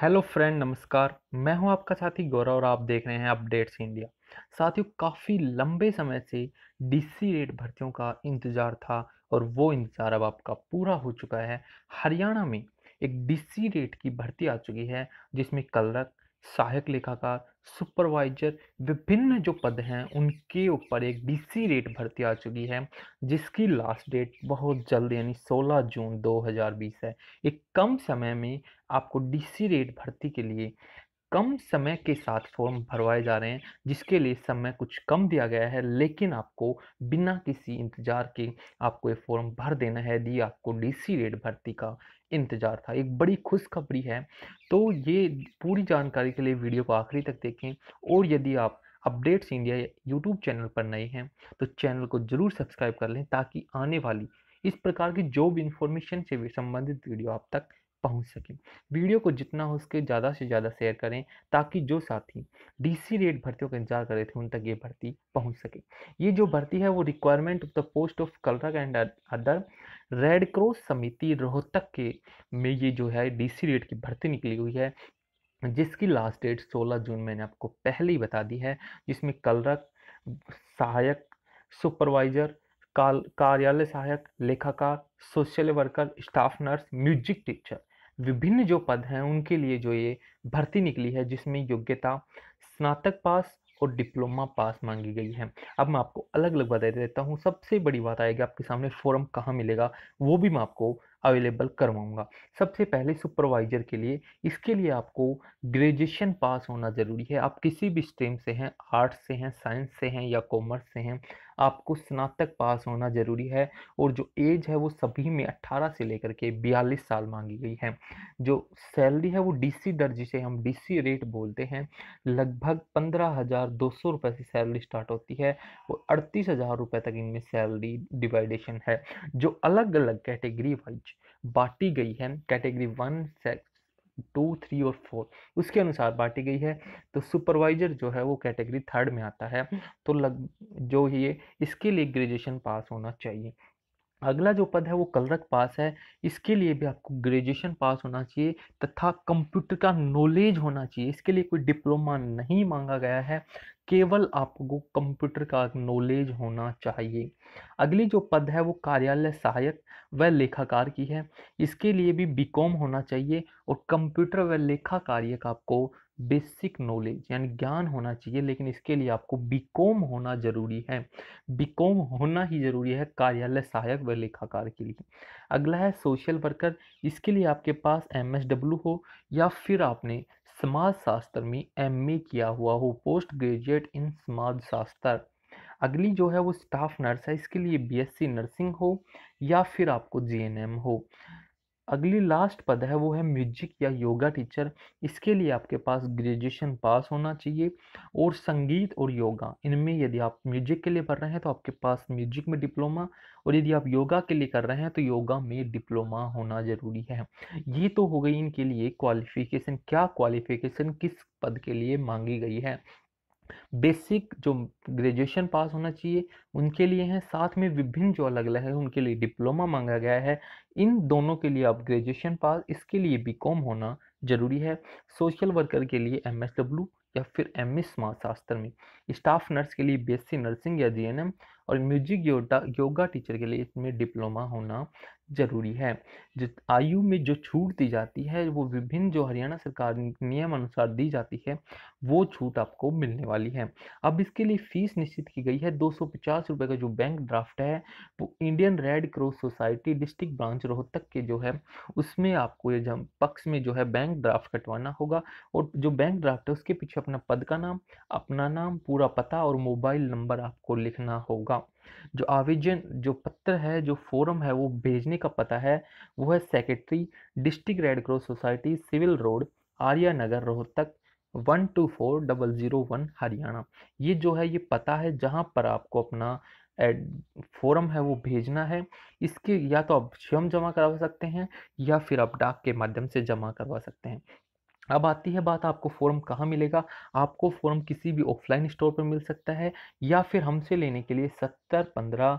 hello friend नमस्कार मैं हूं आपका साथी गौरव और आप देख रहे हैं अपडेट्स इंडिया साथियों काफ़ी लंबे समय से डीसी रेट भर्तियों का इंतज़ार था और वो इंतज़ार अब आपका पूरा हो चुका है हरियाणा में एक डीसी रेट की भर्ती आ चुकी है जिसमें कलरक सहायक लेखाकार सुपरवाइजर विभिन्न जो पद हैं उनके ऊपर एक डीसी रेट भर्ती आ चुकी है जिसकी लास्ट डेट बहुत जल्द यानी 16 जून 2020 है एक कम समय में आपको डीसी रेट भर्ती के लिए कम समय के साथ फॉर्म भरवाए जा रहे हैं जिसके लिए समय कुछ कम दिया गया है लेकिन आपको बिना किसी इंतज़ार के आपको ये फॉर्म भर देना है यदि आपको डीसी रेट भर्ती का इंतज़ार था एक बड़ी खुशखबरी है तो ये पूरी जानकारी के लिए वीडियो को आखिरी तक देखें और यदि आप अपडेट्स इंडिया यूट्यूब चैनल पर नए हैं तो चैनल को ज़रूर सब्सक्राइब कर लें ताकि आने वाली इस प्रकार की जॉब इन्फॉर्मेशन से भी संबंधित वीडियो आप तक पहुंच सके वीडियो को जितना हो सके ज़्यादा से ज़्यादा शेयर करें ताकि जो साथी डीसी रेट भर्तियों का इंतजार कर रहे थे उन तक ये भर्ती पहुंच सके ये जो भर्ती है वो requirement of the post of clerk and other red cross समिति रोहतक के में ये जो है डीसी रेट की भर्ती निकली हुई है जिसकी लास्ट डेट 16 जून मैंने आपको पहले ही बता दी है जिसमें कलरक सहायक सुपरवाइजर कार्यालय सहायक लेखाकार social worker staff nurse music teacher विभिन्न जो पद हैं उनके लिए जो ये भर्ती निकली है जिसमें योग्यता स्नातक पास और डिप्लोमा पास मांगी गई है अब मैं आपको अलग अलग बता देता हूँ सबसे बड़ी बात आएगी आपके सामने फॉर्म कहाँ मिलेगा वो भी मैं आपको अवेलेबल करवाऊँगा सबसे पहले सुपरवाइज़र के लिए इसके लिए आपको ग्रेजुएशन पास होना ज़रूरी है आप किसी भी स्ट्रीम से हैं आर्ट्स से हैं साइंस से हैं या कॉमर्स से हैं आपको स्नातक पास होना ज़रूरी है और जो एज है वो सभी में 18 से लेकर के 42 साल मांगी गई है जो सैलरी है वो डीसी दर्ज से हम डीसी रेट बोलते हैं लगभग पंद्रह हज़ार दो सौ रुपये से सैलरी स्टार्ट होती है और अड़तीस हज़ार रुपये तक इनमें सैलरी डिवाइडेशन है जो अलग अलग कैटेगरी वाइज बांटी गई है कैटेगरी वन टू थ्री और फोर उसके अनुसार बांटी गई है तो सुपरवाइजर जो है वो कैटेगरी थर्ड में आता है तो लग जो ये इसके लिए ग्रेजुएशन पास होना चाहिए अगला जो पद है वो कलरक पास है इसके लिए भी आपको ग्रेजुएशन पास होना चाहिए तथा कंप्यूटर का नॉलेज होना चाहिए इसके लिए कोई डिप्लोमा नहीं मांगा गया है केवल आपको कंप्यूटर का नॉलेज होना चाहिए अगली जो पद है वो कार्यालय सहायक व लेखाकार की है इसके लिए भी बीकॉम होना चाहिए और कंप्यूटर व लेखा कार्य का आपको बेसिक नॉलेज यानी ज्ञान होना चाहिए लेकिन इसके लिए आपको बीकॉम होना जरूरी है बीकॉम होना ही जरूरी है कार्यालय सहायक व लेखाकार के लिए अगला है सोशल वर्कर इसके लिए आपके पास एम हो या फिर आपने समाज शास्त्र में एम किया हुआ हो पोस्ट ग्रेजुएट इन समाज शास्त्र अगली जो है वो स्टाफ नर्स है इसके लिए सी नर्सिंग हो या फिर आपको एम हो अगली लास्ट पद है वो है म्यूजिक या योगा टीचर इसके लिए आपके पास ग्रेजुएशन पास होना चाहिए और संगीत और योगा इनमें यदि आप म्यूजिक के लिए पढ़ रहे हैं तो आपके पास म्यूजिक में डिप्लोमा और यदि आप योगा के लिए कर रहे हैं तो योगा में डिप्लोमा होना ज़रूरी है ये तो हो गई इनके लिए क्वालिफिकेशन क्या क्वालिफिकेशन किस पद के लिए मांगी गई है बेसिक जो ग्रेजुएशन पास होना चाहिए उनके लिए है साथ में विभिन्न जो अलग अलग है उनके लिए डिप्लोमा मांगा गया है इन दोनों के लिए आप ग्रेजुएशन पास इसके लिए बी होना जरूरी है सोशल वर्कर के लिए एम या फिर एम एस शास्त्र में स्टाफ नर्स के लिए बी नर्सिंग या जी और म्यूजिक योगा योगा टीचर के लिए इसमें डिप्लोमा होना जरूरी है जिस आयु में जो छूट दी जाती है वो विभिन्न जो हरियाणा सरकार नियम अनुसार दी जाती है वो छूट आपको मिलने वाली है अब इसके लिए फीस निश्चित की गई है दो सौ का जो बैंक ड्राफ्ट है वो Indian red cross society district branch Rohtak के जो है उसमें आपको ये पक्ष में जो है बैंक ड्राफ्ट कटवाना होगा और जो बैंक ड्राफ्ट है उसके पीछे अपना पद का नाम अपना नाम पूरा पता और मोबाइल नंबर आपको लिखना होगा जो आवेदन जो पत्र है जो फोरम है वो भेजने का पता है वो है secretary district red cross society civil road Arya Nagar Rohtak one two four double zero one Haryana ये जो है ये पता है जहाँ पर आपको अपना फोरम है वो भेजना है इसके या तो आप स्वयं जमा करवा सकते हैं या फिर आप डाक के माध्यम से जमा करवा सकते हैं अब आती है बात आपको फॉर्म कहाँ मिलेगा आपको फॉर्म किसी भी ऑफलाइन स्टोर पर मिल सकता है या फिर हमसे लेने के लिए सत्तर पंद्रह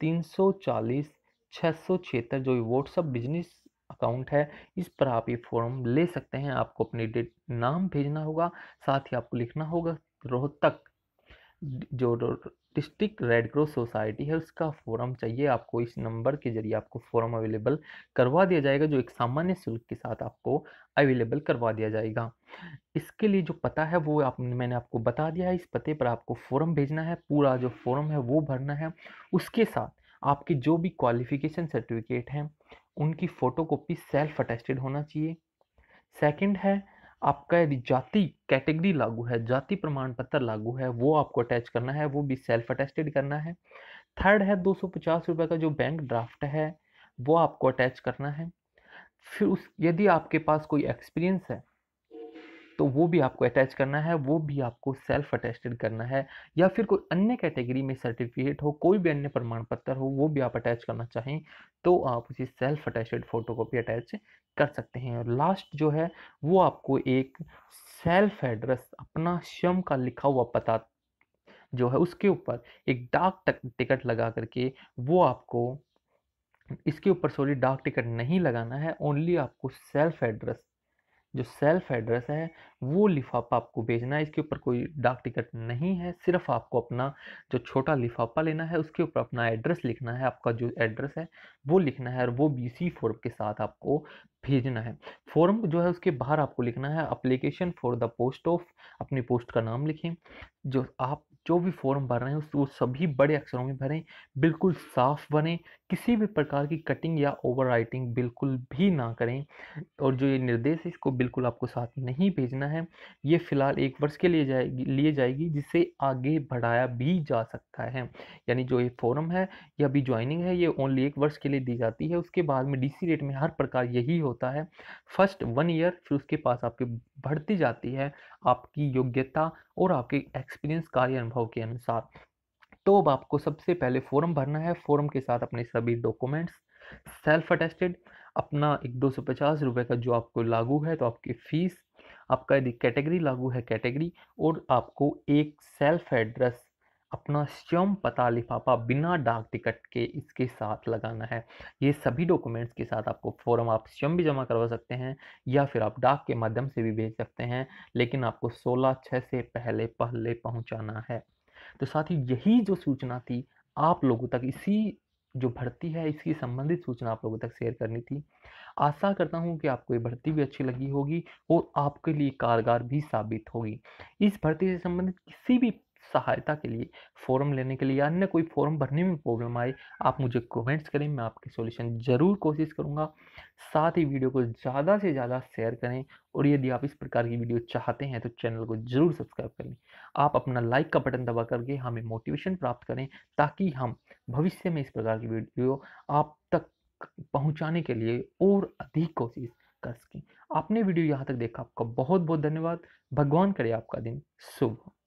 तीन सौ चालीस छः सौ छिहत्तर जो व्हाट्सअप बिजनेस अकाउंट है इस पर आप ये फॉर्म ले सकते हैं आपको अपने डेट नाम भेजना होगा साथ ही आपको लिखना होगा रोहतक जो डिस्ट्रिक्ट रेड क्रॉस सोसाइटी है उसका फॉरम चाहिए आपको इस नंबर के जरिए आपको फॉरम अवेलेबल करवा दिया जाएगा जो एक सामान्य शुल्क के साथ आपको अवेलेबल करवा दिया जाएगा इसके लिए जो पता है वो आप मैंने आपको बता दिया है इस पते पर आपको फॉरम भेजना है पूरा जो फॉर्म है वो भरना है उसके साथ आपके जो भी क्वालिफिकेशन सर्टिफिकेट हैं उनकी फ़ोटो सेल्फ अटेस्टेड होना चाहिए सेकेंड है आपका यदि जाति कैटेगरी लागू है जाति प्रमाण पत्र लागू है वो आपको अटैच करना है वो भी सेल्फ अटेस्टेड करना है थर्ड है दो सौ का जो बैंक ड्राफ्ट है वो आपको अटैच करना है फिर उस यदि आपके पास कोई एक्सपीरियंस है तो वो भी आपको अटैच करना है वो भी आपको सेल्फ अटेस्टेड करना है या फिर कोई अन्य कैटेगरी में सर्टिफिकेट हो कोई भी अन्य प्रमाण पत्र हो वो भी आप अटैच करना चाहें तो आप उसी सेल्फ अटैचेड फोटो अटैच कर सकते हैं और लास्ट जो है वो आपको एक सेल्फ एड्रेस अपना शम का लिखा हुआ पता जो है उसके ऊपर एक डाक टिकट लगा करके वो आपको इसके ऊपर सॉरी डाक टिकट नहीं लगाना है ओनली आपको सेल्फ एड्रेस जो सेल्फ एड्रेस है वो लिफाफा आपको भेजना है इसके ऊपर कोई डाक टिकट नहीं है सिर्फ आपको अपना जो छोटा लिफाफा लेना है उसके ऊपर अपना एड्रेस लिखना है आपका जो एड्रेस है वो लिखना है और वो बी सी फॉर्म के साथ आपको भेजना है फॉर्म जो है उसके बाहर आपको लिखना है application for the post of अपनी पोस्ट का नाम लिखें जो आप जो भी फॉर्म भर रहे हैं उस वो सभी बड़े अक्षरों में भरें बिल्कुल साफ बने किसी भी प्रकार की कटिंग या ओवरराइटिंग बिल्कुल भी ना करें और जो ये निर्देश है इसको बिल्कुल आपको साथ नहीं भेजना है ये फ़िलहाल एक वर्ष के लिए जाएगी लिए जाएगी जिसे आगे बढ़ाया भी जा सकता है यानी जो ये फॉरम है या अभी ज्वाइनिंग है ये ओनली एक वर्ष के लिए दी जाती है उसके बाद में डी रेट में हर प्रकार यही होता है फर्स्ट वन ईयर फिर उसके पास आपकी बढ़ती जाती है आपकी योग्यता और आपके एक्सपीरियंस कार्य अनुभव के अनुसार तो अब आपको सबसे पहले फॉर्म भरना है फॉर्म के साथ अपने सभी डॉक्यूमेंट्स सेल्फ अटेस्टेड अपना एक दो सौ पचास रुपये का जो आपको लागू है तो आपकी फ़ीस आपका यदि कैटेगरी लागू है कैटेगरी और आपको एक सेल्फ एड्रेस अपना स्वयं पता लिफाफा बिना डाक टिकट के इसके साथ लगाना है ये सभी डॉक्यूमेंट्स के साथ आपको फॉर्म आप स्वयं भी जमा करवा सकते हैं या फिर आप डाक के माध्यम से भी भेज सकते हैं लेकिन आपको सोलह छः से पहले पहले पहुंचाना है तो साथ ही यही जो सूचना थी आप लोगों तक इसी जो भर्ती है इसकी संबंधित सूचना आप लोगों तक शेयर करनी थी आशा करता हूँ कि आपको ये भर्ती भी अच्छी लगी होगी और आपके लिए कारगर भी साबित होगी इस भर्ती से संबंधित किसी भी सहायता के लिए फॉर्म लेने के लिए अन्य कोई फॉर्म भरने में प्रॉब्लम आए आप मुझे कमेंट्स करें मैं आपके सॉल्यूशन ज़रूर कोशिश करूंगा साथ ही वीडियो को ज़्यादा से ज़्यादा शेयर करें और यदि आप इस प्रकार की वीडियो चाहते हैं तो चैनल को ज़रूर सब्सक्राइब करें आप अपना लाइक का बटन दबा करके हमें मोटिवेशन प्राप्त करें ताकि हम भविष्य में इस प्रकार की वीडियो आप तक पहुँचाने के लिए और अधिक कोशिश कर सकें आपने वीडियो यहाँ तक देखा आपका बहुत बहुत धन्यवाद भगवान करे आपका दिन शुभ